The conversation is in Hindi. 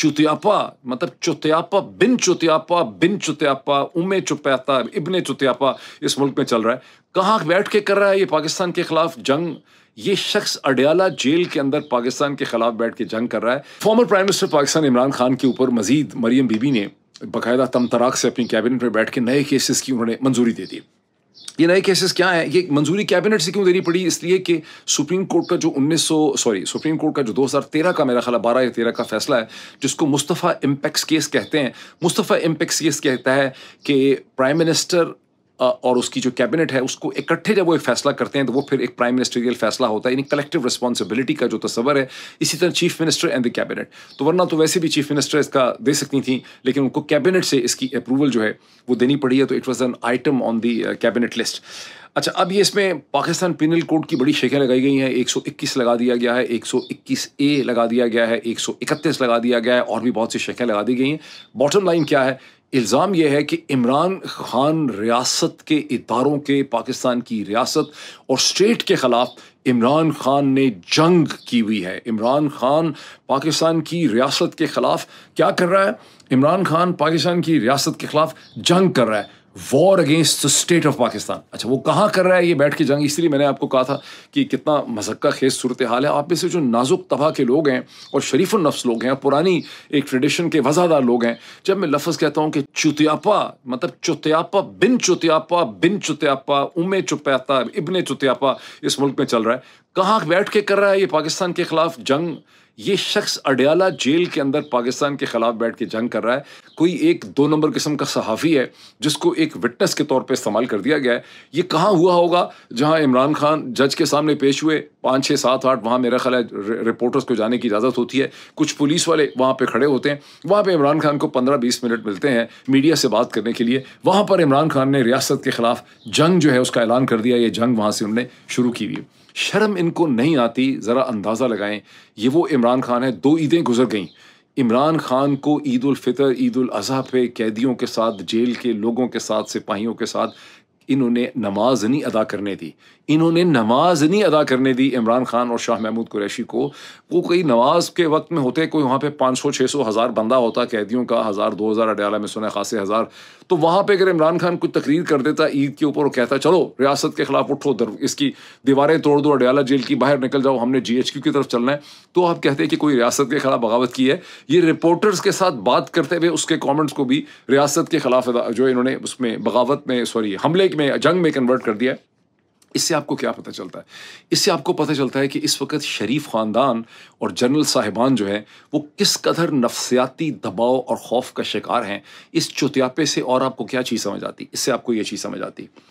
चुतियापा मतलब चुतियापा बिन चुतियापा बिन चुतियापा उमे चुपैता इब्ने चुतियापा इस मुल्क में चल रहा है कहाँ बैठ के कर रहा है ये पाकिस्तान के खिलाफ जंग ये शख्स अडयाला जेल के अंदर पाकिस्तान के खिलाफ बैठ के जंग कर रहा है former prime minister Pakistan Imran Khan के ऊपर मजीद मरियम बीबी ने बाकायदा तराक से अपनी कैबिनेट में बैठ के नए केसेस की उन्होंने मंजूरी दे दी ये नए केसेस क्या है ये मंजूरी कैबिनेट से क्यों देनी पड़ी इसलिए कि सुप्रीम कोर्ट का जो 1900 सॉरी सुप्रीम कोर्ट का जो 2013 का मेरा ख्याल बारह या तेरह का फैसला है जिसको मुस्तफ़ा इम्पेक्स केस कहते हैं मुस्तफ़ा इम्पेक्स केस कहता है कि प्राइम मिनिस्टर और उसकी जो कैबिनेट है उसको इकट्ठे जब वो एक फैसला करते हैं तो वो फिर एक प्राइम मिनिस्टरियल फैसला होता है यानी कलेक्टिव रिस्पॉन्सिबिलिटी का जो तस्वर है इसी तरह chief minister and the cabinet तो वरना तो वैसे भी चीफ मिनिस्टर इसका दे सकती थी लेकिन उनको कैबिनेट से इसकी अप्रूवल जो है वो देनी पड़ी है तो it was an item on the cabinet list अच्छा अब ये इसमें पाकिस्तान पिनल कोड की बड़ी शेखें लगाई गई हैं 121 लगा दिया गया है 121 ए लगा दिया गया है 131 लगा दिया गया है और भी बहुत सी शेखें लगा दी गई हैं बॉटम लाइन क्या है इल्ज़ाम यह है कि इमरान खान रियासत के इदारों के पाकिस्तान की रियासत और स्टेट के ख़िलाफ़ इमरान खान ने जंग की हुई है इमरान खान पाकिस्तान की रियासत के ख़िलाफ़ क्या कर रहा है इमरान खान पाकिस्तान की रियासत के ख़िलाफ़ जंग कर रहा है war against the state of Pakistan अच्छा वो कहाँ कर रहा है ये बैठ के जंग इसलिए मैंने आपको कहा था कि कितना मजक्का खेज सूरत हाल है आप में से जो नाजुक तबाह के लोग हैं और शरीफ नफ्स लोग हैं पुरानी एक ट्रेडिशन के वजादार लोग हैं जब मैं लफ्ज़ कहता हूँ कि चुतियापा मतलब चुतियापा बिन चुतियापा बिन चुतियापा उमे चुपयापा इबन चुतियापा इस मुल्क में चल रहा है कहाँ बैठ के कर रहा है ये पाकिस्तान के खिलाफ जंग ये शख्स अडयाला जेल के अंदर पाकिस्तान के खिलाफ बैठ के जंग कर रहा है कोई एक दो नंबर किस्म का सहाफ़ी है जिसको एक विटनेस के तौर पर इस्तेमाल कर दिया गया है ये कहाँ हुआ होगा जहाँ इमरान खान जज के सामने पेश हुए पाँच छः सात आठ वहाँ मेरा ख्याल है रिपोर्टर्स को जाने की इजाज़त होती है कुछ पुलिस वाले वहाँ पे खड़े होते हैं वहाँ पे इमरान खान को पंद्रह बीस मिनट मिलते हैं मीडिया से बात करने के लिए वहाँ पर इमरान खान ने रियासत के ख़िलाफ़ जंग जो है उसका ऐलान कर दिया ये जंग वहाँ से उन्होंने शुरू की हुई शर्म इनको नहीं आती ज़रा अंदाज़ा लगाएं ये वो इमरान खान है दो ईदें गुजर गईं इमरान खान को ईद उल फितर ईद उल पे कैदियों के साथ जेल के लोगों के साथ सिपाहियों के साथ इन्होंने नमाज नहीं अदा करने दी इन्होंने नमाज नहीं अदा करने दी इमरान खान और शाह महमूद कुरैशी को वो कोई नमाज के वक्त में होते कोई वहाँ पे पाँच सौ छः सौ हज़ार बंदा होता कैदियों का हज़ार दो हज़ार अडयाला में सुना खासे हज़ार तो वहाँ पे अगर इमरान खान कुछ तकरीर कर देता ईद के ऊपर और कहता चलो रियासत के खिलाफ उठो दर, इसकी दीवारें तोड़ दो अडयाला जेल की बाहर निकल जाओ हमने जी एच क्यू की तरफ चलना है तो आप कहते हैं कि कोई रियासत के खिलाफ बगावत की है ये रिपोर्टर्स के साथ बात करते हुए उसके कॉमेंट्स को भी रियासत के खिलाफ जो इन्होंने उसमें बगावत में सॉरी हमले में जंग में कन्वर्ट कर दिया इससे आपको क्या पता चलता है इससे आपको पता चलता है कि इस वक्त शरीफ ख़ानदान और जनरल साहिबान जो हैं वो किस कदर नफसियाती दबाव और खौफ का शिकार हैं इस चुतियापे से और आपको क्या चीज़ समझ आती इससे आपको ये चीज़ समझ आती